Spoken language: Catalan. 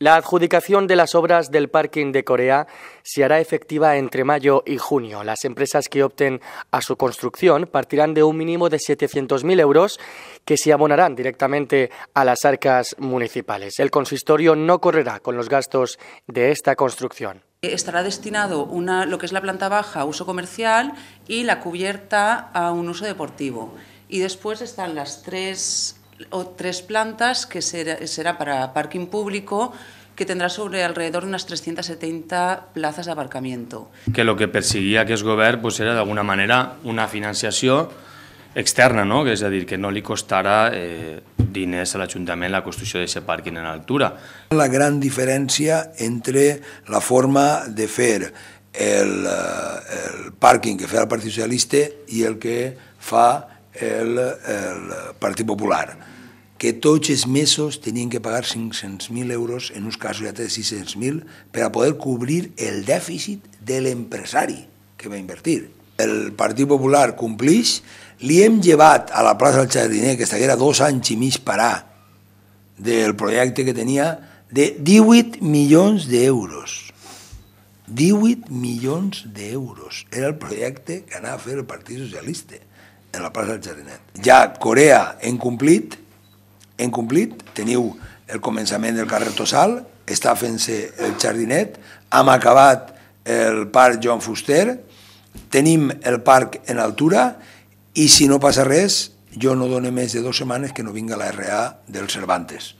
La adjudicación de las obras del parking de Corea se hará efectiva entre mayo y junio. Las empresas que opten a su construcción partirán de un mínimo de 700.000 euros que se abonarán directamente a las arcas municipales. El consistorio no correrá con los gastos de esta construcción estará destinado una, lo que es la planta baja a uso comercial y la cubierta a un uso deportivo. Y después están las tres o tres plantas que será, será para parking público que tendrá sobre alrededor de unas 370 plazas de aparcamiento. Que lo que perseguia aquest govern pues, era d'alguna manera una financiació externa, no? és a dir, que no li costarà eh, diners a l'Ajuntament la construcció d'aquest pàrquing en altura. La gran diferència entre la forma de fer el, eh, el pàrquing que fa el Partit Socialista i el que fa el, el Partit Popular, que tots els mesos tenien que pagar 500.000 euros, en uns casos ja té 600.000, per a poder cobrir el dèficit de l'empresari que va invertir. El Partit Popular complix, li hem llevat a la plaça del Jardiner, que estiguera dos anys i mig parà del projecte que tenia, de 18 milions d'euros. 18 milions d'euros. Era el projecte que anava a fer el Partit Socialista en la plaça del Jardinet. Ja Corea hem complit, hem complit, teniu el començament del carrer Tossal, està fent-se el Jardinet, hem acabat el parc Joan Fuster, tenim el parc en altura i si no passa res, jo no dono més de dues setmanes que no vinga la RA del Cervantes.